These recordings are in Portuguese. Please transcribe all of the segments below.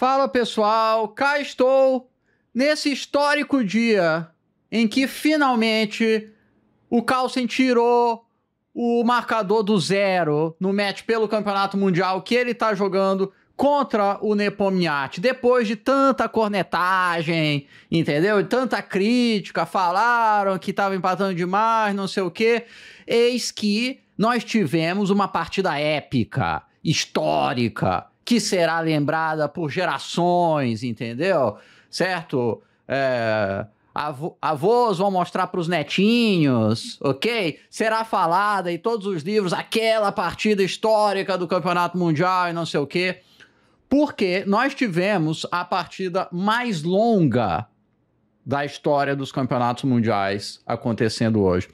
Fala pessoal, cá estou nesse histórico dia em que finalmente o Carlsen tirou o marcador do zero no match pelo Campeonato Mundial que ele está jogando contra o Nepomniachtchi. Depois de tanta cornetagem, entendeu? E Tanta crítica, falaram que estava empatando demais, não sei o quê. Eis que nós tivemos uma partida épica, histórica, que será lembrada por gerações, entendeu? Certo? É, avós vão mostrar para os netinhos, ok? Será falada em todos os livros aquela partida histórica do Campeonato Mundial e não sei o quê. Porque nós tivemos a partida mais longa da história dos campeonatos mundiais acontecendo hoje.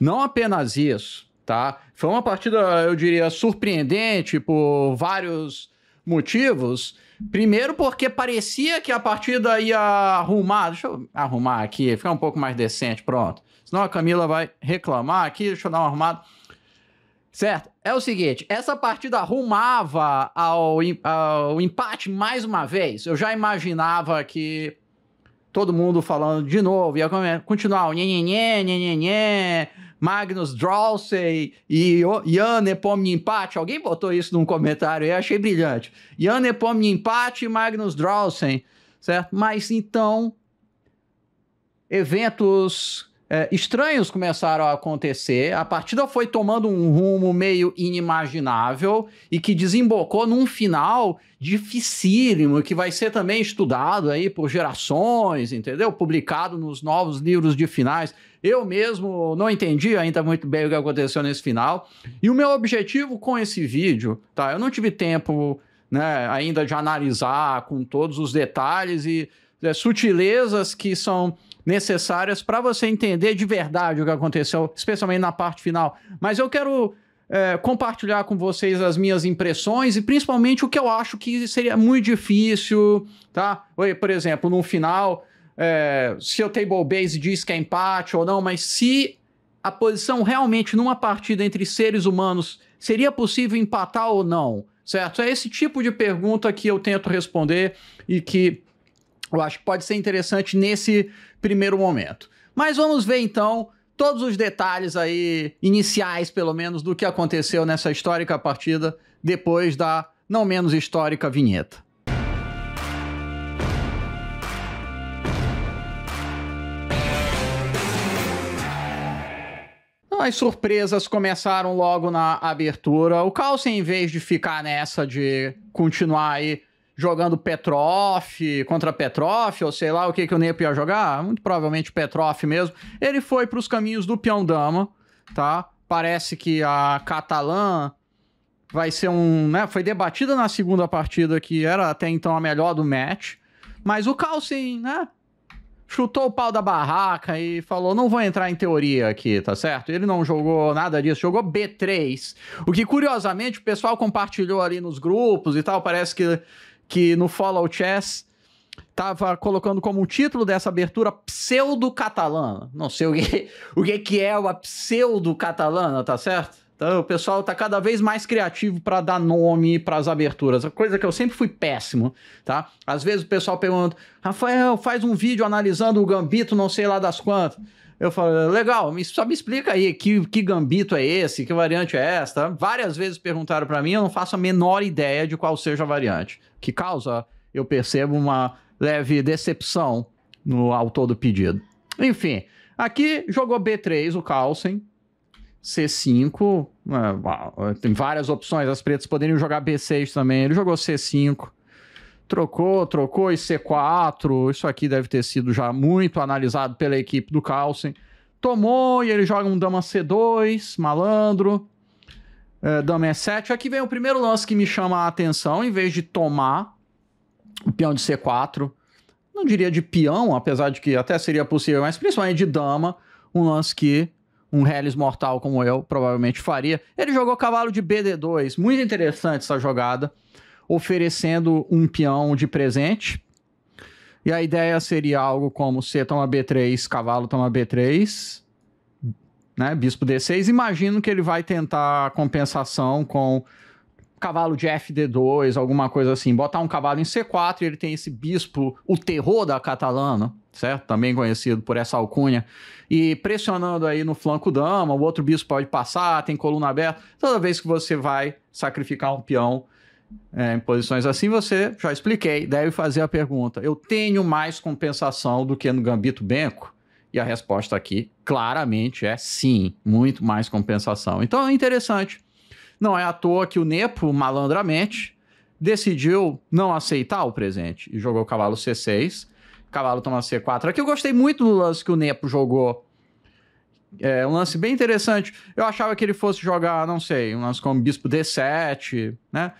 Não apenas isso, tá? Foi uma partida, eu diria, surpreendente por vários motivos. Primeiro, porque parecia que a partida ia arrumar. Deixa eu arrumar aqui, ficar um pouco mais decente, pronto. Senão a Camila vai reclamar aqui, deixa eu dar uma arrumada. Certo? É o seguinte: essa partida arrumava ao, ao empate mais uma vez. Eu já imaginava que todo mundo falando de novo, ia continuar o nhenhenhé, nhenhenhé, Magnus Drowsey e Jan Empate. Alguém botou isso num comentário aí, achei brilhante. Jan Empate e Magnus Drowsey, certo? Mas então, eventos é, estranhos começaram a acontecer. A partida foi tomando um rumo meio inimaginável e que desembocou num final dificílimo, que vai ser também estudado aí por gerações, entendeu? Publicado nos novos livros de finais. Eu mesmo não entendi ainda muito bem o que aconteceu nesse final. E o meu objetivo com esse vídeo, tá? Eu não tive tempo né, ainda de analisar com todos os detalhes e é, sutilezas que são necessárias para você entender de verdade o que aconteceu, especialmente na parte final. Mas eu quero é, compartilhar com vocês as minhas impressões e principalmente o que eu acho que seria muito difícil, tá? Por exemplo, no final, é, se o table base diz que é empate ou não, mas se a posição realmente numa partida entre seres humanos seria possível empatar ou não, certo? É esse tipo de pergunta que eu tento responder e que eu acho que pode ser interessante nesse primeiro momento. Mas vamos ver então todos os detalhes aí iniciais, pelo menos, do que aconteceu nessa histórica partida depois da não menos histórica vinheta. Então, as surpresas começaram logo na abertura. O Carlsen, em vez de ficar nessa de continuar aí jogando Petroff contra Petroff, ou sei lá o que, que o Nepo ia jogar, muito provavelmente Petroff mesmo. Ele foi para os caminhos do dama tá? Parece que a Catalã vai ser um. Né, foi debatida na segunda partida, que era até então a melhor do match. Mas o Calcin, né? Chutou o pau da barraca e falou: não vou entrar em teoria aqui, tá certo? Ele não jogou nada disso, jogou B3. O que curiosamente o pessoal compartilhou ali nos grupos e tal. Parece que que no Fallout Chess tava colocando como título dessa abertura pseudo-catalana. Não sei o que, o que, que é uma pseudo-catalana, tá certo? Então o pessoal tá cada vez mais criativo para dar nome para as aberturas, a coisa que eu sempre fui péssimo, tá? Às vezes o pessoal pergunta: "Rafael, faz um vídeo analisando o Gambito, não sei lá das quantas". Eu falo, legal, só me explica aí que, que gambito é esse, que variante é esta. Várias vezes perguntaram para mim, eu não faço a menor ideia de qual seja a variante. Que causa, eu percebo, uma leve decepção no autor do pedido. Enfim, aqui jogou B3 o Carlsen, C5, né, tem várias opções, as pretas poderiam jogar B6 também, ele jogou C5 trocou, trocou, e C4, isso aqui deve ter sido já muito analisado pela equipe do Carlsen. Tomou e ele joga um dama C2, malandro. É, dama E7. Aqui vem o primeiro lance que me chama a atenção, em vez de tomar o peão de C4, não diria de peão, apesar de que até seria possível, mas principalmente de dama, um lance que um Hellis mortal como eu provavelmente faria. Ele jogou cavalo de BD2, muito interessante essa jogada oferecendo um peão de presente. E a ideia seria algo como C toma B3, cavalo toma B3, né? Bispo D6. Imagino que ele vai tentar compensação com cavalo de FD2, alguma coisa assim. Botar um cavalo em C4 e ele tem esse bispo, o terror da catalana, certo? Também conhecido por essa alcunha. E pressionando aí no flanco dama, o outro bispo pode passar, tem coluna aberta. Toda vez que você vai sacrificar um peão, é, em posições assim, você, já expliquei, deve fazer a pergunta: eu tenho mais compensação do que no gambito benco? E a resposta aqui claramente é sim, muito mais compensação. Então é interessante. Não é à toa que o Nepo, malandramente, decidiu não aceitar o presente e jogou o cavalo C6. Cavalo toma C4. Aqui eu gostei muito do lance que o Nepo jogou. É um lance bem interessante. Eu achava que ele fosse jogar, não sei, um lance como bispo D7, né?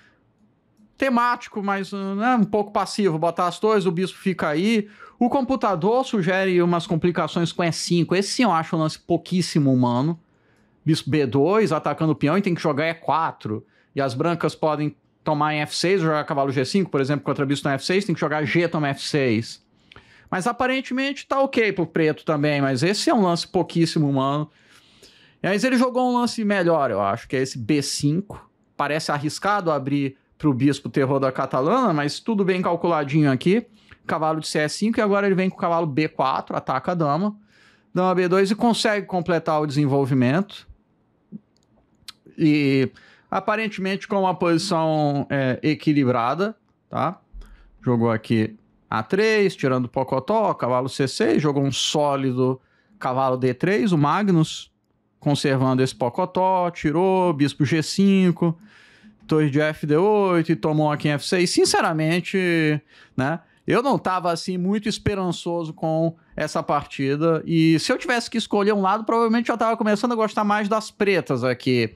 temático, mas né, um pouco passivo. Botar as torres, o bispo fica aí. O computador sugere umas complicações com E5. Esse sim eu acho um lance pouquíssimo humano. Bispo B2 atacando o peão e tem que jogar E4. E as brancas podem tomar em F6, jogar cavalo G5, por exemplo, contra bispo na F6, tem que jogar G, tomar F6. Mas aparentemente tá ok pro preto também, mas esse é um lance pouquíssimo humano. e aí ele jogou um lance melhor, eu acho, que é esse B5. Parece arriscado abrir para o bispo terror da catalana, mas tudo bem calculadinho aqui. Cavalo de CS5 e agora ele vem com o cavalo B4, ataca a dama. Dama B2 e consegue completar o desenvolvimento. E aparentemente com uma posição é, equilibrada, tá? Jogou aqui A3, tirando o Pocotó, cavalo C6, jogou um sólido cavalo D3, o Magnus, conservando esse Pocotó, tirou, bispo G5, torre de FD8 e tomou aqui em F6. Sinceramente, né? Eu não estava assim muito esperançoso com essa partida e se eu tivesse que escolher um lado, provavelmente já estava começando a gostar mais das pretas aqui.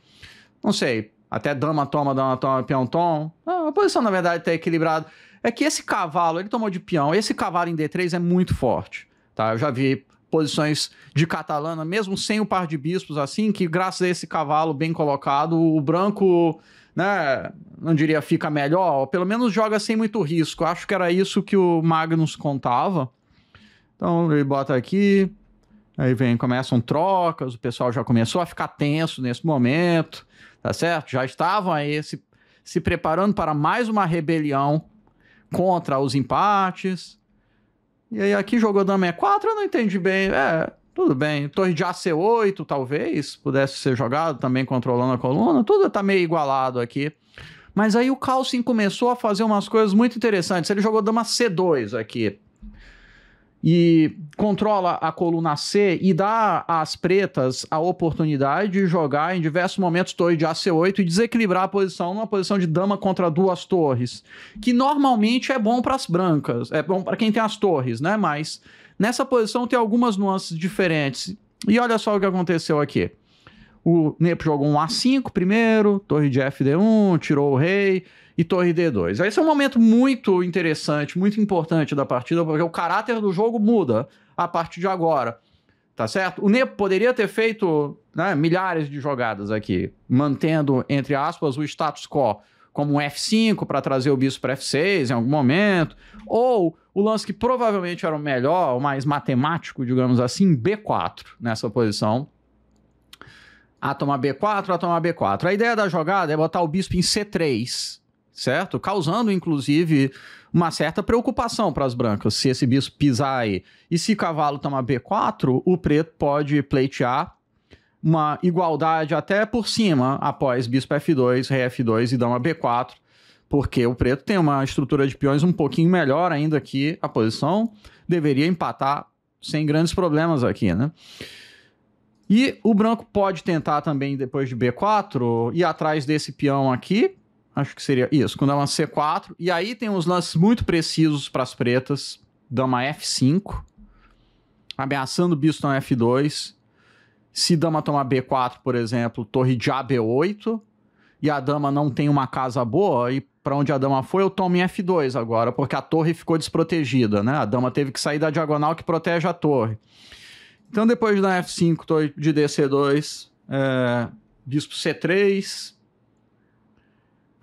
Não sei, até dama toma, dama toma, peão toma. Ah, a posição na verdade tá equilibrada. É que esse cavalo, ele tomou de peão, esse cavalo em D3 é muito forte, tá? Eu já vi posições de catalana, mesmo sem o par de bispos assim, que graças a esse cavalo bem colocado, o branco né, não diria fica melhor, pelo menos joga sem muito risco. Acho que era isso que o Magnus contava. Então ele bota aqui, aí vem, começam trocas, o pessoal já começou a ficar tenso nesse momento, tá certo? Já estavam aí se, se preparando para mais uma rebelião contra os empates. E aí aqui jogou dama E4, é eu não entendi bem. É, tudo bem. Torre de AC8, talvez, pudesse ser jogado também controlando a coluna. Tudo tá meio igualado aqui. Mas aí o Carlsen começou a fazer umas coisas muito interessantes. Ele jogou dama C2 aqui. E controla a coluna C e dá às pretas a oportunidade de jogar em diversos momentos torre de AC8 e desequilibrar a posição numa posição de dama contra duas torres. Que normalmente é bom para as brancas, é bom para quem tem as torres, né? Mas Nessa posição tem algumas nuances diferentes. E olha só o que aconteceu aqui. O Nepo jogou um A5 primeiro, torre de FD1, tirou o rei e torre D2. Esse é um momento muito interessante, muito importante da partida, porque o caráter do jogo muda a partir de agora. Tá certo? O Nepo poderia ter feito né, milhares de jogadas aqui, mantendo, entre aspas, o status quo, como um F5 para trazer o bispo para F6 em algum momento, ou o lance que provavelmente era o melhor, o mais matemático, digamos assim, B4 nessa posição. A tomar B4, a tomar B4. A ideia da jogada é botar o bispo em C3, certo? Causando, inclusive, uma certa preocupação para as brancas. Se esse bispo pisar aí e se cavalo tomar B4, o preto pode pleitear uma igualdade até por cima após bispo F2, rei F2 e dama B4 porque o preto tem uma estrutura de peões um pouquinho melhor ainda que a posição. Deveria empatar sem grandes problemas aqui, né? E o branco pode tentar também, depois de B4, ir atrás desse peão aqui. Acho que seria isso, com dama C4. E aí tem uns lances muito precisos para as pretas. Dama F5, ameaçando o na F2. Se dama tomar B4, por exemplo, torre de A B8, e a dama não tem uma casa boa, e para onde a dama foi, eu tomo em F2 agora, porque a torre ficou desprotegida, né? A dama teve que sair da diagonal que protege a torre. Então, depois da F5 de DC2, é, bispo C3.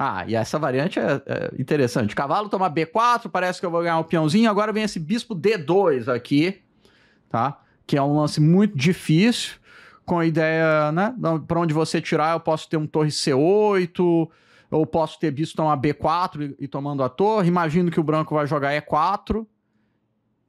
Ah, e essa variante é, é interessante. Cavalo toma B4, parece que eu vou ganhar um peãozinho. Agora vem esse bispo D2 aqui, tá? Que é um lance muito difícil, com a ideia, né? Para onde você tirar, eu posso ter um torre C8 ou posso ter visto uma então, B4 e, e tomando a torre, imagino que o branco vai jogar E4.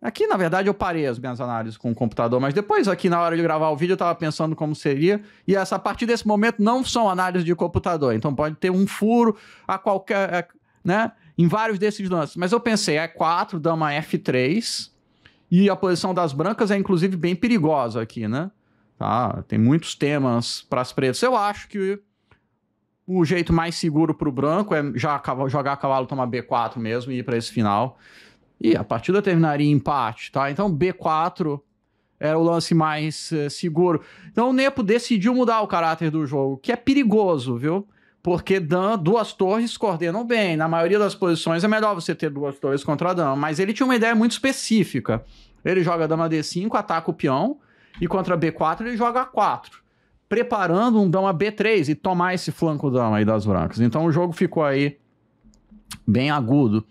Aqui, na verdade, eu parei as minhas análises com o computador, mas depois, aqui na hora de gravar o vídeo, eu estava pensando como seria. E essa, a partir desse momento não são análises de computador, então pode ter um furo a qualquer. né? Em vários desses lances. Mas eu pensei, E4, dama F3. E a posição das brancas é, inclusive, bem perigosa aqui, né? Tá? Tem muitos temas para as pretas. Eu acho que o jeito mais seguro para o branco é já jogar cavalo, tomar B4 mesmo e ir para esse final. E a partida terminaria em empate, tá? Então B4 era o lance mais uh, seguro. Então o Nepo decidiu mudar o caráter do jogo, que é perigoso, viu? Porque Dan, duas torres coordenam bem. Na maioria das posições é melhor você ter duas torres contra dama. Mas ele tinha uma ideia muito específica. Ele joga dama D5, ataca o peão. E contra B4 ele joga A4 preparando um dama B3 e tomar esse flanco dama aí das brancas. Então o jogo ficou aí bem agudo.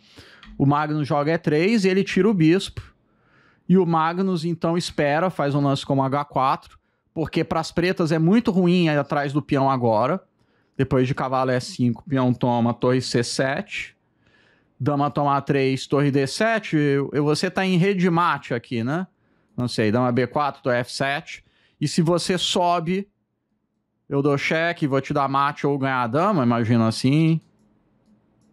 O Magnus joga E3, ele tira o bispo. E o Magnus então espera, faz um lance como H4, porque para as pretas é muito ruim ir atrás do peão agora. Depois de cavalo E5, é peão toma, torre C7. Dama toma A3, torre D7. Você tá em rede mate aqui, né? Não sei, dama B4, torre F7. E se você sobe, eu dou cheque, vou te dar mate ou ganhar a dama, imagina assim,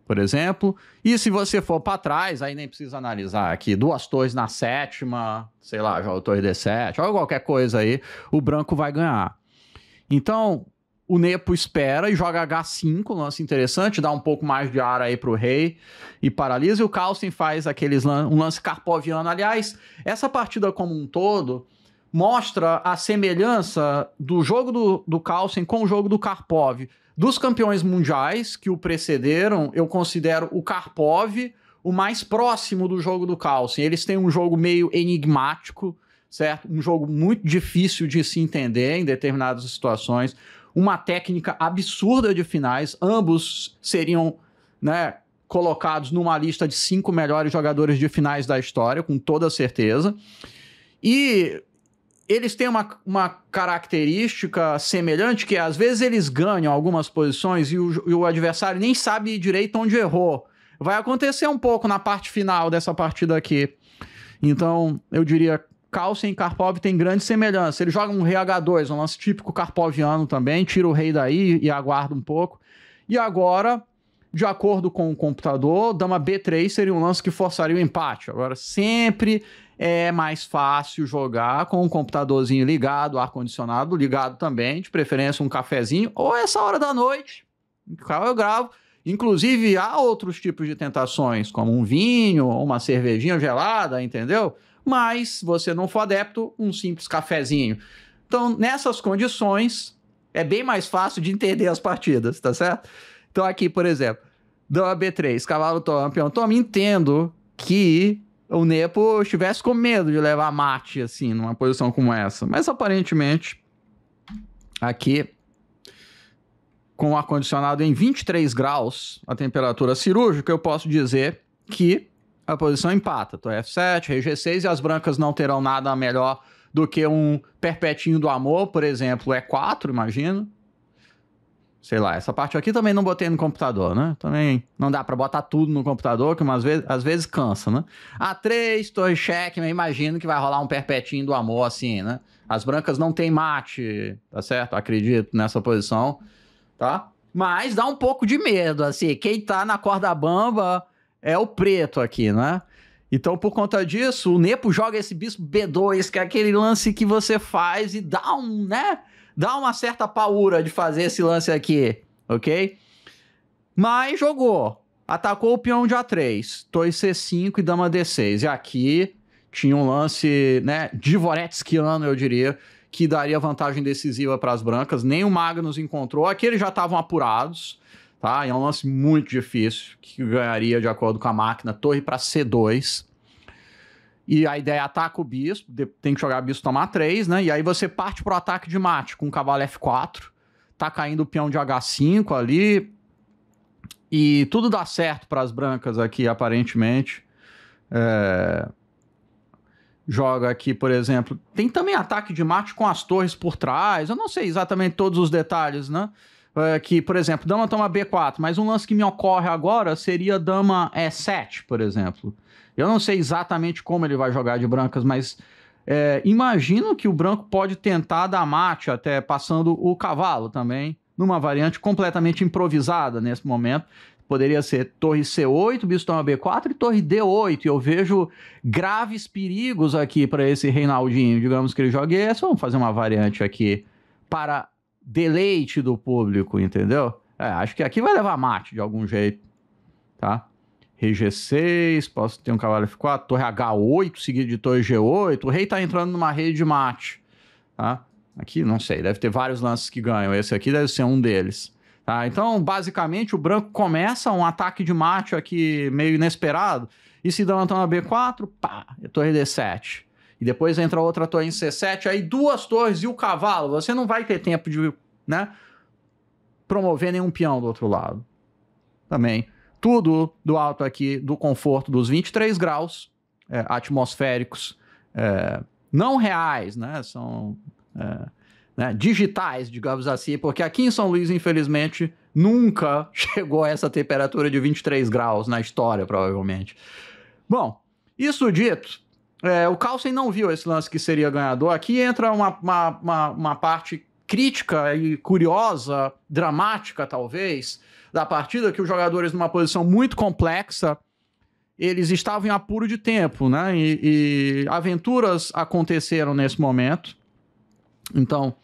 por exemplo. E se você for para trás, aí nem precisa analisar aqui, duas torres na sétima, sei lá, joga torre D7, ou qualquer coisa aí, o branco vai ganhar. Então, o Nepo espera e joga H5, lance interessante, dá um pouco mais de ar aí pro rei e paralisa. E o Carlsen faz aqueles lan um lance carpoviano. Aliás, essa partida como um todo mostra a semelhança do jogo do, do Carlsen com o jogo do Karpov. Dos campeões mundiais que o precederam, eu considero o Karpov o mais próximo do jogo do Carlsen. Eles têm um jogo meio enigmático, certo? Um jogo muito difícil de se entender em determinadas situações. Uma técnica absurda de finais. Ambos seriam né, colocados numa lista de cinco melhores jogadores de finais da história, com toda certeza. E eles têm uma, uma característica semelhante, que às vezes eles ganham algumas posições e o, e o adversário nem sabe direito onde errou. Vai acontecer um pouco na parte final dessa partida aqui. Então, eu diria, Carlsen e Karpov têm grande semelhança. Eles jogam um rei H2, um lance típico karpoviano também, tira o rei daí e aguarda um pouco. E agora, de acordo com o computador, dama B3 seria um lance que forçaria o empate. Agora, sempre é mais fácil jogar com um computadorzinho ligado, ar-condicionado ligado também, de preferência um cafezinho, ou essa hora da noite, no qual eu gravo. Inclusive, há outros tipos de tentações, como um vinho, uma cervejinha gelada, entendeu? Mas, se você não for adepto, um simples cafezinho. Então, nessas condições, é bem mais fácil de entender as partidas, tá certo? Então, aqui, por exemplo, dama B3, cavalo, toma, peão, toma. Entendo que o Nepo estivesse com medo de levar mate, assim, numa posição como essa. Mas aparentemente, aqui, com o ar-condicionado em 23 graus, a temperatura cirúrgica, eu posso dizer que a posição empata. Tô F7, RG 6 e as brancas não terão nada melhor do que um perpetinho do amor, por exemplo, E4, imagino sei lá, essa parte aqui também não botei no computador, né? Também não dá para botar tudo no computador, que umas vezes, às vezes cansa, né? A3, ah, torre cheque, eu imagino que vai rolar um perpetinho do amor assim, né? As brancas não tem mate, tá certo? Acredito nessa posição, tá? Mas dá um pouco de medo, assim, quem tá na corda bamba é o preto aqui, né? Então, por conta disso, o Nepo joga esse bispo B2, que é aquele lance que você faz e dá um, né? Dá uma certa paura de fazer esse lance aqui, ok? Mas jogou. Atacou o peão de A3, 2 C5 e dama D6. E aqui tinha um lance, né, Dvoretskiano, eu diria, que daria vantagem decisiva para as brancas. Nem o Magnus encontrou. Aqui eles já estavam apurados tá? E é um lance muito difícil, que ganharia, de acordo com a máquina, torre para C2. E a ideia é atacar o bispo, tem que jogar bispo tomar 3, né? E aí você parte para o ataque de mate com o cavalo F4. Tá caindo o peão de H5 ali. E tudo dá certo para as brancas aqui, aparentemente. É... Joga aqui, por exemplo. Tem também ataque de mate com as torres por trás. Eu não sei exatamente todos os detalhes, né? É, que, por exemplo, dama toma B4, mas um lance que me ocorre agora seria dama é, E7, por exemplo. Eu não sei exatamente como ele vai jogar de brancas, mas é, imagino que o branco pode tentar dar mate até passando o cavalo também, numa variante completamente improvisada nesse momento. Poderia ser torre C8, bispo toma B4 e torre D8. E eu vejo graves perigos aqui para esse Reinaldinho. Digamos que ele jogue esse. Vamos fazer uma variante aqui para deleite do público, entendeu? É, acho que aqui vai levar mate de algum jeito, tá? Rei G6, posso ter um cavalo F4, torre H8, seguido de torre G8. O rei tá entrando numa rede de mate, tá? Aqui, não sei, deve ter vários lances que ganham. Esse aqui deve ser um deles. Tá? Então, basicamente, o branco começa um ataque de mate aqui meio inesperado. E se dá uma toma B4, pá, é torre D7 e depois entra outra torre em C7, aí duas torres e o cavalo, você não vai ter tempo de, né, promover nenhum peão do outro lado. Também. Tudo do alto aqui, do conforto dos 23 graus é, atmosféricos, é, não reais, né, são é, né, digitais, digamos assim, porque aqui em São Luís, infelizmente, nunca chegou a essa temperatura de 23 graus na história, provavelmente. Bom, isso dito, é, o Carlsen não viu esse lance que seria ganhador. Aqui entra uma, uma, uma, uma parte crítica e curiosa, dramática talvez, da partida, que os jogadores numa posição muito complexa, eles estavam em apuro de tempo, né? E, e aventuras aconteceram nesse momento. Então,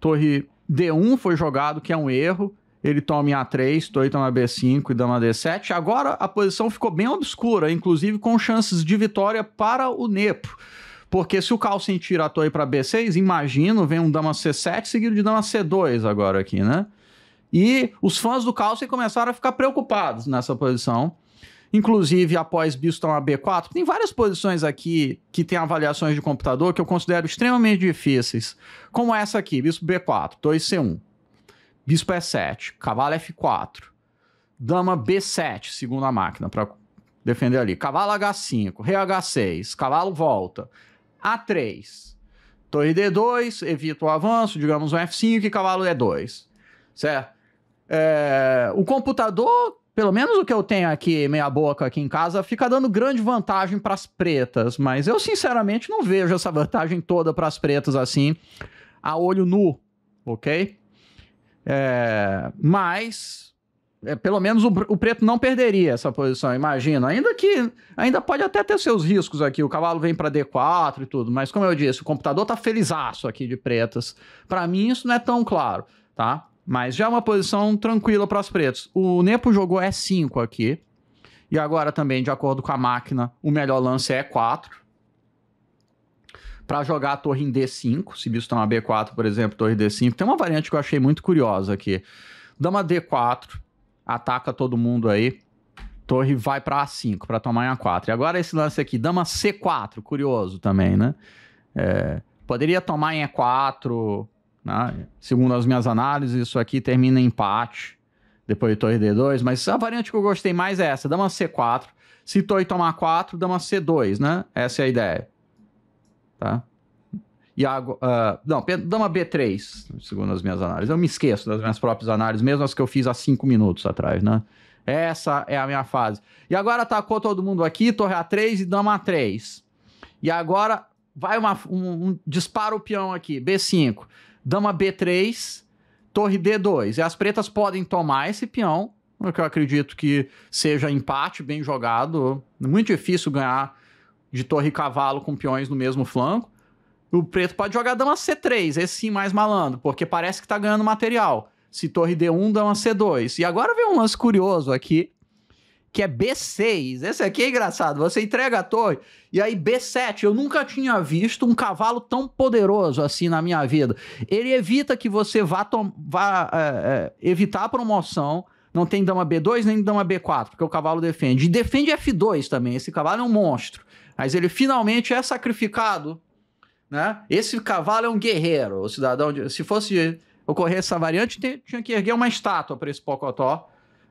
torre D1 foi jogado, que é um erro ele toma em A3, Toei toma B5 e dama D7. Agora a posição ficou bem obscura, inclusive com chances de vitória para o Nepo. Porque se o Carlsen tira a Toei para B6, imagino, vem um dama C7 seguido de dama C2 agora aqui, né? E os fãs do Carlsen começaram a ficar preocupados nessa posição. Inclusive, após bispo tomar B4, tem várias posições aqui que tem avaliações de computador que eu considero extremamente difíceis, como essa aqui, bispo B4, 2C1 bispo é E7, cavalo é F4, dama B7, segunda máquina, para defender ali. Cavalo H5, rei H6, cavalo volta, A3, torre D2, evita o avanço, digamos um F5 e cavalo E2, certo? É, o computador, pelo menos o que eu tenho aqui, meia boca aqui em casa, fica dando grande vantagem para as pretas, mas eu sinceramente não vejo essa vantagem toda para as pretas assim, a olho nu, ok? É, mas é, pelo menos o, o, preto não perderia essa posição, imagino. Ainda que ainda pode até ter seus riscos aqui. O cavalo vem para D4 e tudo, mas como eu disse, o computador tá felizaço aqui de pretas. Para mim isso não é tão claro, tá? Mas já é uma posição tranquila para os pretos. O Nepo jogou E5 aqui. E agora também, de acordo com a máquina, o melhor lance é E4 para jogar a torre em D5. Se bicho tá B4, por exemplo, torre D5. Tem uma variante que eu achei muito curiosa aqui. Dama D4, ataca todo mundo aí. Torre vai para A5, para tomar em A4. E agora esse lance aqui, dama C4, curioso também, né? É, poderia tomar em E4, né? segundo as minhas análises, isso aqui termina em empate, depois de torre D2, mas a variante que eu gostei mais é essa, dama C4, se torre tomar a 4, dama C2, né? Essa é a ideia tá? E água uh, não, dama B3, segundo as minhas análises. Eu me esqueço das minhas próprias análises, mesmo as que eu fiz há cinco minutos atrás, né? Essa é a minha fase. E agora atacou tá todo mundo aqui, torre A3 e dama A3. E agora vai uma, um, um, dispara o peão aqui, B5, dama B3, torre D2. E as pretas podem tomar esse peão, que eu acredito que seja empate, bem jogado. Muito difícil ganhar de torre e cavalo com peões no mesmo flanco. O preto pode jogar dama C3, esse sim mais malandro, porque parece que tá ganhando material. Se torre D1, dama C2. E agora vem um lance curioso aqui, que é B6. Esse aqui é engraçado. Você entrega a torre e aí B7. Eu nunca tinha visto um cavalo tão poderoso assim na minha vida. Ele evita que você vá, vá é, é, evitar a promoção. Não tem dama B2 nem dama B4, porque o cavalo defende. E defende F2 também. Esse cavalo é um monstro. Mas ele finalmente é sacrificado, né? Esse cavalo é um guerreiro, o cidadão. De... Se fosse ocorrer essa variante, tinha que erguer uma estátua para esse Pocotó.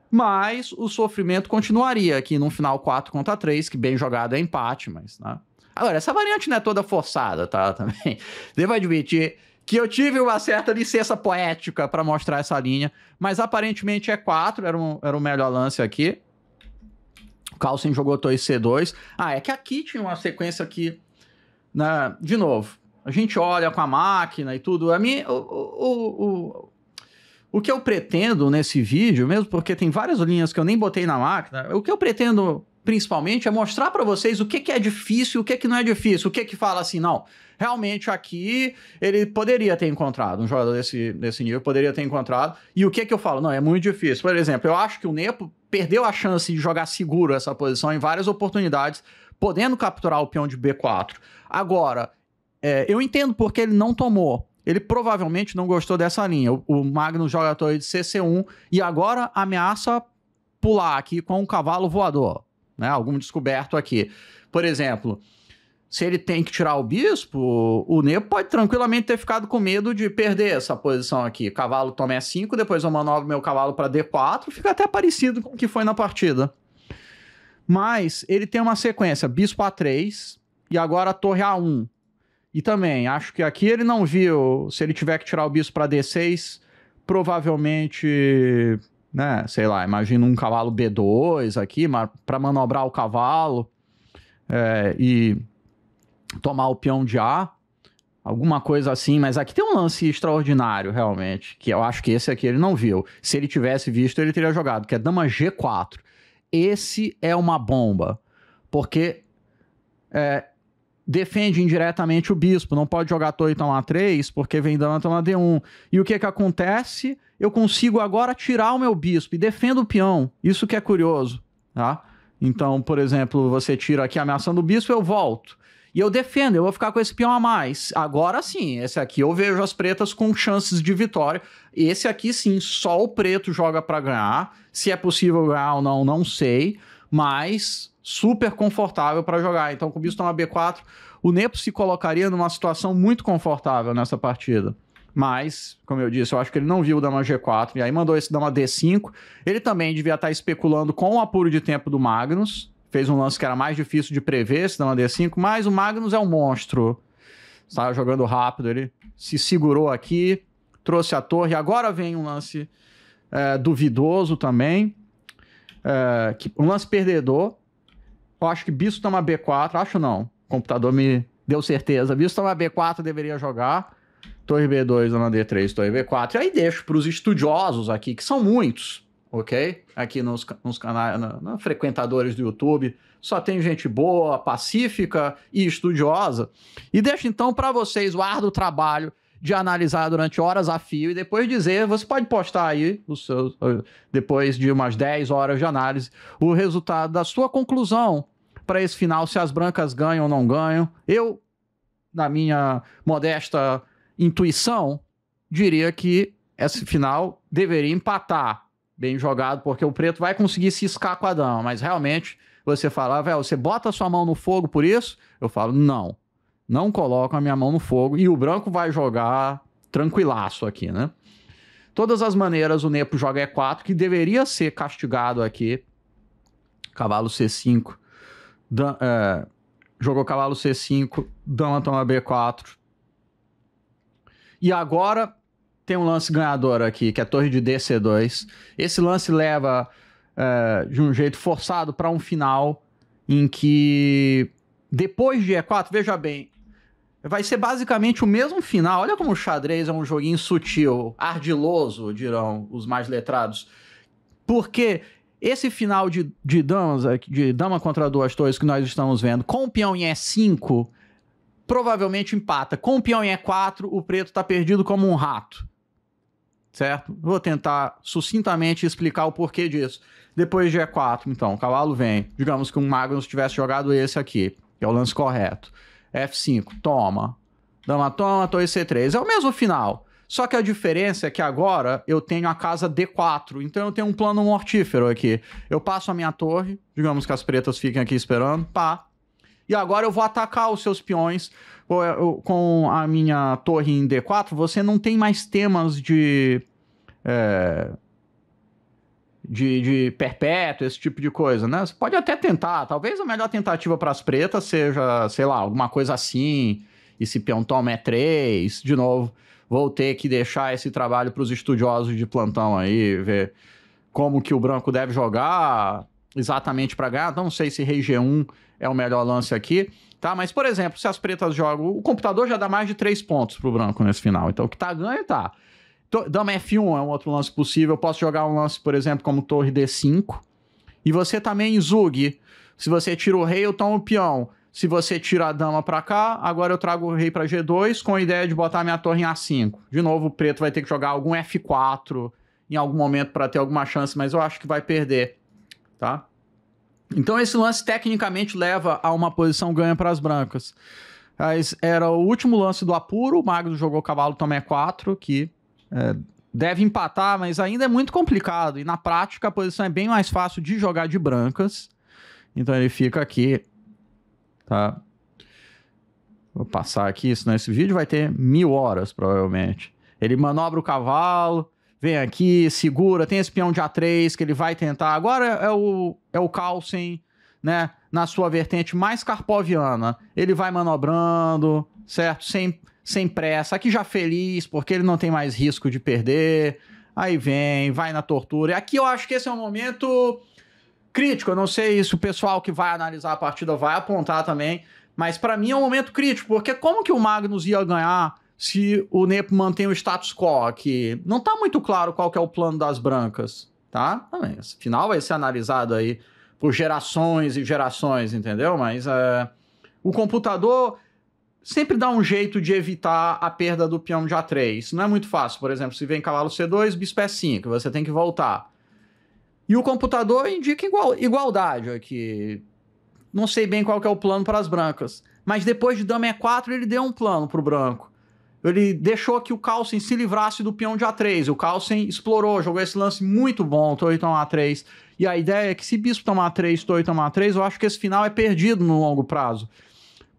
Mas o sofrimento continuaria aqui no final 4 contra 3, que bem jogado é empate, mas. Né? Agora, essa variante não é toda forçada, tá? Também. Devo admitir que eu tive uma certa licença poética para mostrar essa linha, mas aparentemente é 4, era, um, era o melhor lance aqui. Carlsen jogou Toy C2. Ah, é que aqui tinha uma sequência que. Né, de novo, a gente olha com a máquina e tudo. A mim, o, o, o, o que eu pretendo nesse vídeo, mesmo porque tem várias linhas que eu nem botei na máquina, o que eu pretendo principalmente é mostrar para vocês o que, que é difícil, o que, que não é difícil, o que, que fala assim, não, realmente aqui ele poderia ter encontrado, um jogador desse, desse nível poderia ter encontrado, e o que, que eu falo, não, é muito difícil. Por exemplo, eu acho que o Nepo perdeu a chance de jogar seguro essa posição em várias oportunidades, podendo capturar o peão de B4. Agora, é, eu entendo porque ele não tomou. Ele provavelmente não gostou dessa linha. O, o Magnus joga a torre de CC1 e agora ameaça pular aqui com um cavalo voador. Né? Algum descoberto aqui. Por exemplo, se ele tem que tirar o bispo, o Nebo pode tranquilamente ter ficado com medo de perder essa posição aqui. Cavalo toma E5, é depois eu manobro meu cavalo para D4, fica até parecido com o que foi na partida. Mas ele tem uma sequência: bispo A3 e agora torre A1. E também, acho que aqui ele não viu, se ele tiver que tirar o bispo para D6, provavelmente, né, sei lá, imagina um cavalo B2 aqui, para manobrar o cavalo. É, e tomar o peão de A, alguma coisa assim, mas aqui tem um lance extraordinário, realmente, que eu acho que esse aqui ele não viu. Se ele tivesse visto, ele teria jogado, que é dama G4. Esse é uma bomba, porque é, defende indiretamente o bispo, não pode jogar torre então A3, porque vem dama então D1. E o que que acontece? Eu consigo agora tirar o meu bispo e defendo o peão. Isso que é curioso, tá? Então, por exemplo, você tira aqui ameaçando o bispo, eu volto. E eu defendo, eu vou ficar com esse peão a mais. Agora sim, esse aqui eu vejo as pretas com chances de vitória. Esse aqui sim, só o preto joga para ganhar. Se é possível ganhar ou não, não sei. Mas super confortável para jogar. Então, com o Biston na B4, o Nepo se colocaria numa situação muito confortável nessa partida. Mas, como eu disse, eu acho que ele não viu o dama G4 e aí mandou esse dama D5. Ele também devia estar tá especulando com o apuro de tempo do Magnus, fez um lance que era mais difícil de prever, se dá uma D5, mas o Magnus é um monstro. Estava tá jogando rápido, ele se segurou aqui, trouxe a torre. Agora vem um lance é, duvidoso também. É, que, um lance perdedor. Eu acho que Bispo toma B4, acho não. O computador me deu certeza. Bispo toma B4, deveria jogar. Torre B2, dona D3, torre B4. E aí deixo para os estudiosos aqui, que são muitos ok? Aqui nos, nos canais, na, na, frequentadores do YouTube, só tem gente boa, pacífica e estudiosa. E deixo então para vocês o árduo trabalho de analisar durante horas a fio e depois dizer, você pode postar aí os seus, depois de umas 10 horas de análise, o resultado da sua conclusão para esse final, se as brancas ganham ou não ganham. Eu, na minha modesta intuição, diria que esse final deveria empatar Bem jogado, porque o preto vai conseguir ciscar com a dama, mas realmente você fala, ah, velho, você bota a sua mão no fogo por isso? Eu falo, não, não coloco a minha mão no fogo e o branco vai jogar tranquilaço aqui, né? Todas as maneiras o Nepo joga E4, que deveria ser castigado aqui. Cavalo C5, é, jogou cavalo C5, dama toma B4. E agora tem um lance ganhador aqui, que é a torre de DC2. Esse lance leva eh, de um jeito forçado para um final em que depois de E4, veja bem, vai ser basicamente o mesmo final. Olha como o xadrez é um joguinho sutil, ardiloso, dirão os mais letrados. Porque esse final de, de damas, de dama contra duas torres que nós estamos vendo, com o peão em E5, provavelmente empata. Com o peão em E4, o preto está perdido como um rato certo? Vou tentar sucintamente explicar o porquê disso. Depois de E4, então, o cavalo vem. Digamos que um Magnus tivesse jogado esse aqui, que é o lance correto. F5, toma. Dama toma, torre C3. É o mesmo final. Só que a diferença é que agora eu tenho a casa D4, então eu tenho um plano mortífero aqui. Eu passo a minha torre, digamos que as pretas fiquem aqui esperando, pá. E agora eu vou atacar os seus peões com eh, a minha torre em D4. Você não tem mais temas de é, de, de perpétuo, esse tipo de coisa, né? Você pode até tentar, talvez a melhor tentativa para as pretas seja, sei lá, alguma coisa assim, esse peontoma é três, de novo, vou ter que deixar esse trabalho para os estudiosos de plantão aí, ver como que o branco deve jogar exatamente para ganhar, então, não sei se rei G1 é o melhor lance aqui, tá? Mas, por exemplo, se as pretas jogam, o computador já dá mais de três pontos para o branco nesse final, então o que tá ganho tá... Dama F1 é um outro lance possível. Eu posso jogar um lance, por exemplo, como torre D5. E você também, Zug. Se você tira o rei, eu tomo o peão. Se você tira a dama para cá, agora eu trago o rei para G2 com a ideia de botar minha torre em A5. De novo, o preto vai ter que jogar algum F4 em algum momento para ter alguma chance, mas eu acho que vai perder, tá? Então esse lance tecnicamente leva a uma posição ganha para as brancas. Mas era o último lance do apuro, o Magno jogou cavalo também 4, que é, deve empatar, mas ainda é muito complicado. E na prática, a posição é bem mais fácil de jogar de brancas. Então ele fica aqui, tá? Vou passar aqui, senão esse vídeo vai ter mil horas, provavelmente. Ele manobra o cavalo, vem aqui, segura, tem esse peão de A3 que ele vai tentar. Agora é o, é o Carlsen, né? Na sua vertente mais carpoviana. Ele vai manobrando, certo? Sem sem pressa, aqui já feliz, porque ele não tem mais risco de perder. Aí vem, vai na tortura. E aqui eu acho que esse é um momento crítico. Eu não sei se o pessoal que vai analisar a partida vai apontar também, mas para mim é um momento crítico, porque como que o Magnus ia ganhar se o Nepo mantém o status quo aqui? Não está muito claro qual que é o plano das brancas, tá? Esse final vai ser analisado aí por gerações e gerações, entendeu? Mas é, o computador sempre dá um jeito de evitar a perda do peão de A3. Não é muito fácil, por exemplo, se vem cavalo C2, bispo E5, você tem que voltar. E o computador indica igual, igualdade aqui. Não sei bem qual é o plano para as brancas. Mas depois de dama E4, é ele deu um plano para o branco. Ele deixou que o Carlsen se livrasse do peão de A3. O Carlsen explorou, jogou esse lance muito bom, torre tomar A3. E a ideia é que se bispo tomar A3, torre tomar A3, eu acho que esse final é perdido no longo prazo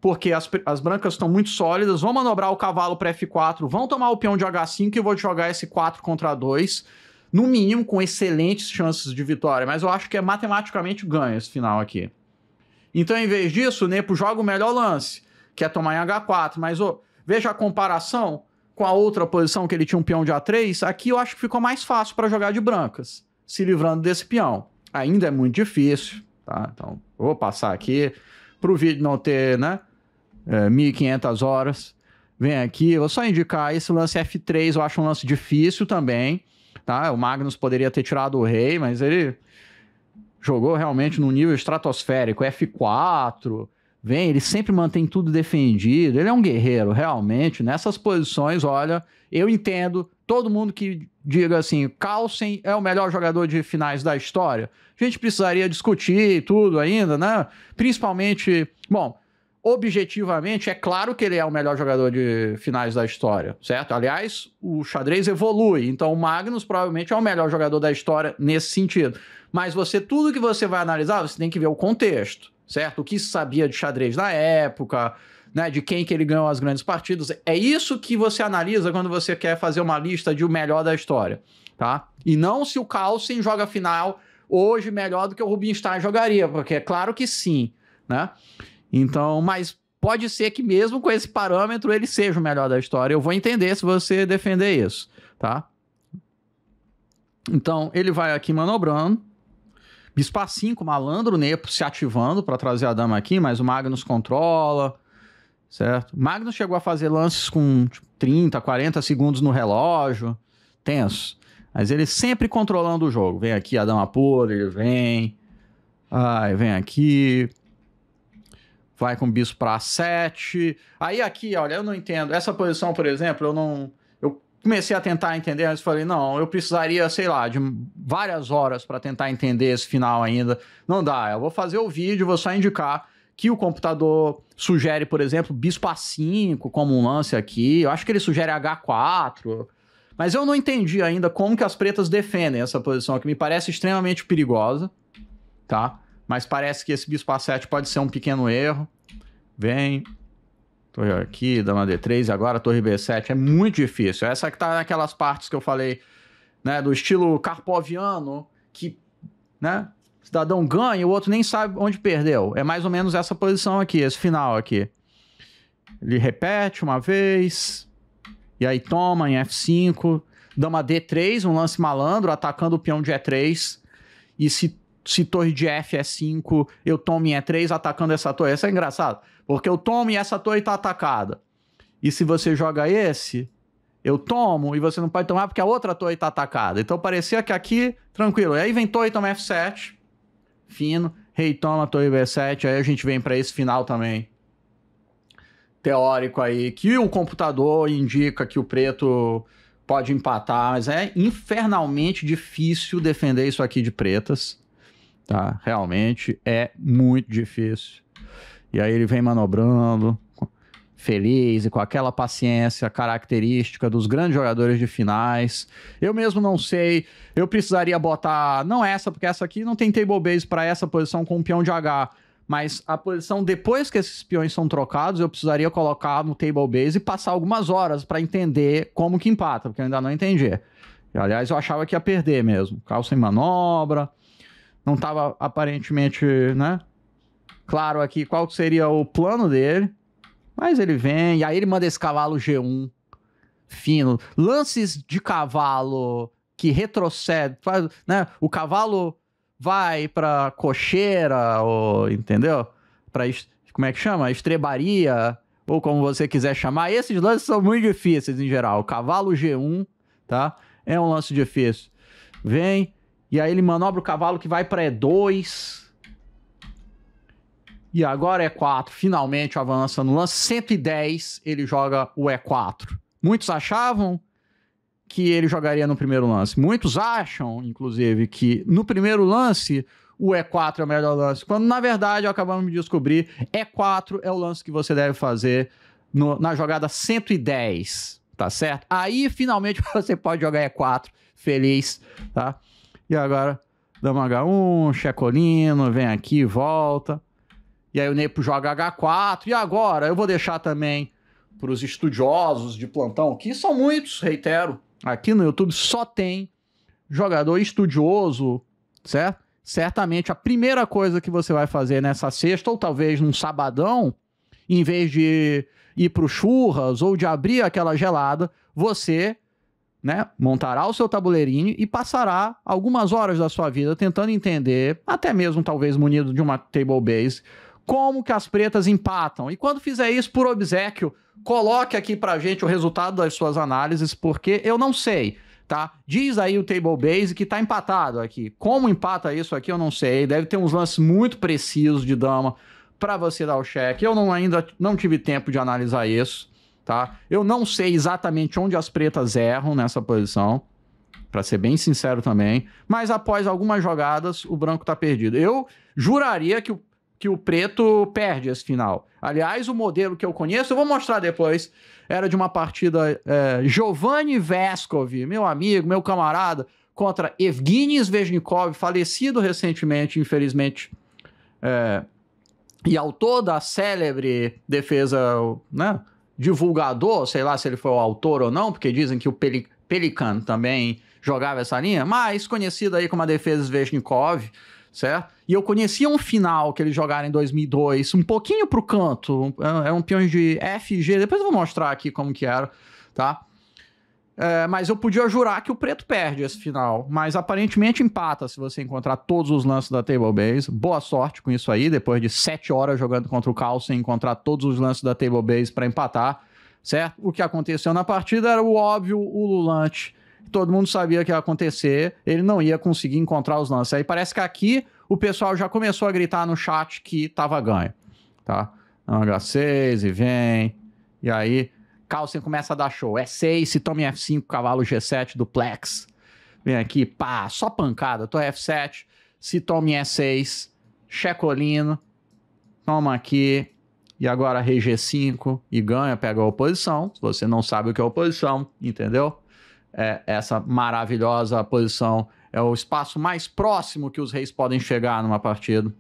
porque as, as brancas estão muito sólidas, vão manobrar o cavalo para F4, vão tomar o peão de H5 e vou jogar S4 contra 2, no mínimo com excelentes chances de vitória, mas eu acho que é matematicamente ganho esse final aqui. Então, em vez disso, o Nepo joga o melhor lance, que é tomar em H4, mas oh, veja a comparação com a outra posição que ele tinha um peão de A3, aqui eu acho que ficou mais fácil para jogar de brancas, se livrando desse peão. Ainda é muito difícil, tá? Então, vou passar aqui para o vídeo não ter, né? 1.500 é, horas. Vem aqui, vou só indicar esse lance F3, eu acho um lance difícil também, tá? O Magnus poderia ter tirado o rei, mas ele jogou realmente num nível estratosférico, F4, vem, ele sempre mantém tudo defendido, ele é um guerreiro, realmente, nessas posições, olha, eu entendo todo mundo que diga assim, Carlsen é o melhor jogador de finais da história, a gente precisaria discutir tudo ainda, né? Principalmente, bom, objetivamente, é claro que ele é o melhor jogador de finais da história, certo? Aliás, o xadrez evolui, então o Magnus provavelmente é o melhor jogador da história nesse sentido. Mas você, tudo que você vai analisar, você tem que ver o contexto, certo? O que se sabia de xadrez na época, né? De quem que ele ganhou as grandes partidas. É isso que você analisa quando você quer fazer uma lista de o melhor da história, tá? E não se o Carlsen joga final hoje melhor do que o Rubinstein jogaria, porque é claro que sim, né? Então, mas pode ser que mesmo com esse parâmetro ele seja o melhor da história. Eu vou entender se você defender isso, tá? Então, ele vai aqui manobrando. Bispa 5, malandro Nepo se ativando para trazer a dama aqui, mas o Magnus controla, certo? Magnus chegou a fazer lances com 30, tipo, 40 segundos no relógio, tenso. Mas ele sempre controlando o jogo. Vem aqui a dama podre, ele vem. Ai, vem aqui vai com bispo para 7. Aí aqui, olha, eu não entendo. Essa posição, por exemplo, eu não. Eu comecei a tentar entender, mas falei, não, eu precisaria, sei lá, de várias horas para tentar entender esse final ainda. Não dá, eu vou fazer o vídeo, vou só indicar que o computador sugere, por exemplo, bispo A5 como um lance aqui. Eu acho que ele sugere H4. Mas eu não entendi ainda como que as pretas defendem essa posição que me parece extremamente perigosa, tá? Mas parece que esse bispo A7 pode ser um pequeno erro. Vem. Torre aqui, dama D3, agora torre B7. É muito difícil. Essa que tá naquelas partes que eu falei, né? Do estilo Karpoviano, que, né? Cidadão ganha e o outro nem sabe onde perdeu. É mais ou menos essa posição aqui, esse final aqui. Ele repete uma vez. E aí toma em F5. Dama D3, um lance malandro, atacando o peão de E3. E se se torre de F é 5 eu tomo em é 3 atacando essa torre. Isso é engraçado, porque eu tomo e essa torre tá atacada. E se você joga esse, eu tomo e você não pode tomar porque a outra torre tá atacada. Então parecia que aqui, tranquilo. E aí vem torre, toma F7, fino. Rei toma, torre B7. É aí a gente vem para esse final também. Teórico aí, que o computador indica que o preto pode empatar, mas é infernalmente difícil defender isso aqui de pretas tá? Realmente é muito difícil. E aí ele vem manobrando, feliz e com aquela paciência característica dos grandes jogadores de finais. Eu mesmo não sei, eu precisaria botar, não essa, porque essa aqui não tem table base para essa posição com um peão de H. Mas a posição depois que esses peões são trocados, eu precisaria colocar no table base e passar algumas horas para entender como que empata, porque eu ainda não entendi. E, aliás, eu achava que ia perder mesmo. Calça em manobra, não estava aparentemente, né? Claro aqui qual seria o plano dele. Mas ele vem, e aí ele manda esse cavalo G1 fino. Lances de cavalo que retrocede, faz, né? O cavalo vai para cocheira, ou, entendeu? para como é que chama? Estrebaria, ou como você quiser chamar. Esses lances são muito difíceis em geral. O cavalo G1, tá? É um lance difícil. Vem, e aí ele manobra o cavalo que vai para E2. E agora é E4 finalmente avança no lance 110, ele joga o E4. Muitos achavam que ele jogaria no primeiro lance. Muitos acham, inclusive, que no primeiro lance o E4 é o melhor lance. Quando na verdade acabamos de descobrir, E4 é o lance que você deve fazer no, na jogada 110, tá certo? Aí finalmente você pode jogar E4 feliz, tá? E agora damos H1, Checolino, vem aqui, volta. E aí o Nepo joga H4. E agora eu vou deixar também para os estudiosos de plantão, que são muitos, reitero, aqui no YouTube só tem jogador estudioso, certo? Certamente a primeira coisa que você vai fazer nessa sexta, ou talvez num sabadão, em vez de ir para o churras ou de abrir aquela gelada, você né? Montará o seu tabuleirinho e passará algumas horas da sua vida tentando entender, até mesmo talvez munido de uma table base, como que as pretas empatam. E quando fizer isso por obsequio, coloque aqui pra gente o resultado das suas análises, porque eu não sei, tá? Diz aí o table base que tá empatado aqui. Como empata isso aqui, eu não sei. Deve ter uns lances muito precisos de dama para você dar o cheque. Eu não ainda não tive tempo de analisar isso tá? Eu não sei exatamente onde as pretas erram nessa posição, para ser bem sincero também, mas após algumas jogadas o branco tá perdido. Eu juraria que o, que o preto perde esse final. Aliás, o modelo que eu conheço, eu vou mostrar depois, era de uma partida é, Giovanni Vescov, meu amigo, meu camarada, contra Evgeny Svejnikov, falecido recentemente, infelizmente, é, e autor da célebre defesa, né? divulgador, sei lá se ele foi o autor ou não, porque dizem que o Pelic Pelican também jogava essa linha, mas conhecido aí como a defesa Sveshnikov, certo? E eu conhecia um final que eles jogaram em 2002, um pouquinho pro canto, eram é, é peões de FG. depois eu vou mostrar aqui como que era, tá? É, mas eu podia jurar que o preto perde esse final. Mas aparentemente empata se você encontrar todos os lances da Table Base. Boa sorte com isso aí, depois de sete horas jogando contra o Cal sem encontrar todos os lances da Table Base para empatar, certo? O que aconteceu na partida era o óbvio, o Lulante. Todo mundo sabia que ia acontecer, ele não ia conseguir encontrar os lances. Aí parece que aqui o pessoal já começou a gritar no chat que tava ganho, tá? H6 e vem. E aí, Carlsen começa a dar show. É 6, se tome F5, cavalo G7 do Plex. Vem aqui, pá, só pancada. Torre F7, se tome E6, checolino, toma aqui. E agora rei G5 e ganha, pega a oposição. Se você não sabe o que é oposição, entendeu? É, essa maravilhosa posição é o espaço mais próximo que os reis podem chegar numa partida,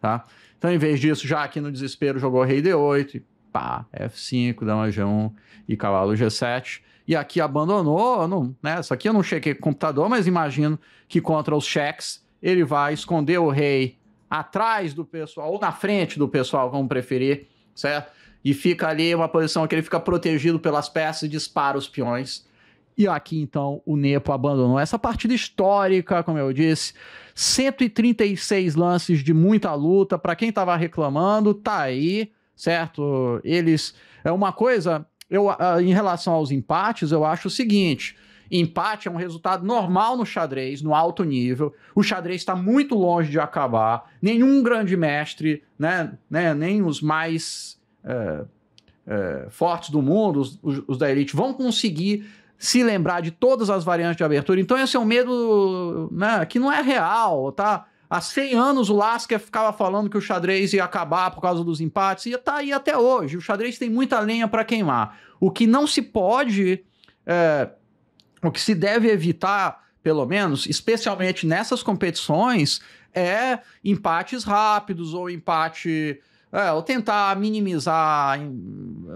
tá? Então, em vez disso, já aqui no desespero, jogou rei D8 pá, F5, dama G1 e cavalo G7. E aqui abandonou, não, né? Isso aqui eu não chequei com o computador, mas imagino que contra os cheques ele vai esconder o rei atrás do pessoal, ou na frente do pessoal, vamos preferir, certo? E fica ali uma posição que ele fica protegido pelas peças e dispara os peões. E aqui então o Nepo abandonou essa partida histórica, como eu disse. 136 lances de muita luta. Para quem estava reclamando, tá aí certo? Eles. É uma coisa, eu, ah, em relação aos empates, eu acho o seguinte. Empate é um resultado normal no xadrez, no alto nível. O xadrez está muito longe de acabar. Nenhum grande mestre, né, né nem os mais é, é, fortes do mundo, os, os, da elite, vão conseguir se lembrar de todas as variantes de abertura. Então esse é um medo né, que não é real, tá? Há 100 anos o Lasker ficava falando que o xadrez ia acabar por causa dos empates, e está aí até hoje. O xadrez tem muita lenha para queimar. O que não se pode, é, o que se deve evitar, pelo menos, especialmente nessas competições, é empates rápidos ou empate. É, ou tentar minimizar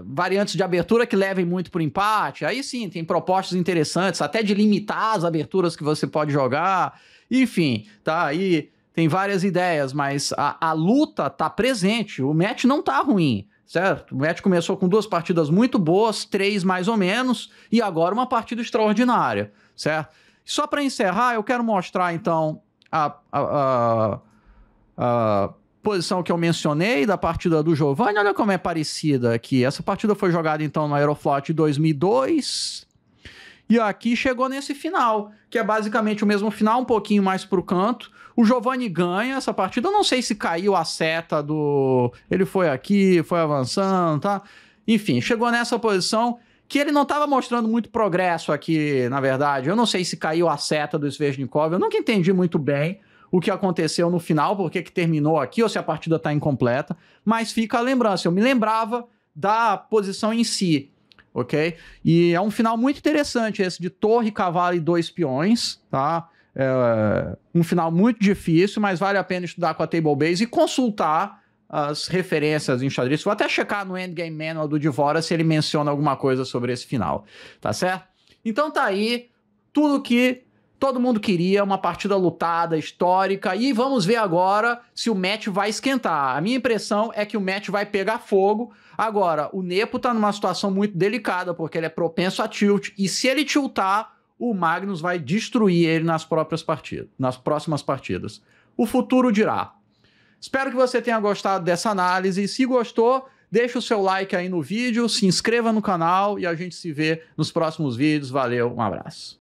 variantes de abertura que levem muito para empate. Aí sim, tem propostas interessantes, até de limitar as aberturas que você pode jogar. Enfim, tá aí tem várias ideias, mas a, a luta tá presente, o match não tá ruim certo? O match começou com duas partidas muito boas, três mais ou menos, e agora uma partida extraordinária, certo? Só para encerrar, eu quero mostrar então a, a, a, a, posição que eu mencionei da partida do Giovanni. Olha como é parecida aqui. Essa partida foi jogada então no Aeroflot 2002. E aqui chegou nesse final, que é basicamente o mesmo final, um pouquinho mais pro canto. O giovanni ganha essa partida. Eu não sei se caiu a seta do. Ele foi aqui, foi avançando, tá? Enfim, chegou nessa posição que ele não estava mostrando muito progresso aqui, na verdade. Eu não sei se caiu a seta do Svejnikov. Eu nunca entendi muito bem o que aconteceu no final, porque que terminou aqui, ou se a partida está incompleta. Mas fica a lembrança. Eu me lembrava da posição em si ok? E é um final muito interessante esse de torre, cavalo e dois peões, tá? É um final muito difícil, mas vale a pena estudar com a Table Base e consultar as referências em xadrez. Vou até checar no Endgame Manual do Divora se ele menciona alguma coisa sobre esse final, tá certo? Então tá aí tudo que todo mundo queria, uma partida lutada, histórica, e vamos ver agora se o match vai esquentar. A minha impressão é que o match vai pegar fogo, Agora, o Nepo tá numa situação muito delicada, porque ele é propenso a tilt, e se ele tiltar, o Magnus vai destruir ele nas próprias partidas, nas próximas partidas. O futuro dirá. Espero que você tenha gostado dessa análise. Se gostou, deixa o seu like aí no vídeo, se inscreva no canal e a gente se vê nos próximos vídeos. Valeu, um abraço.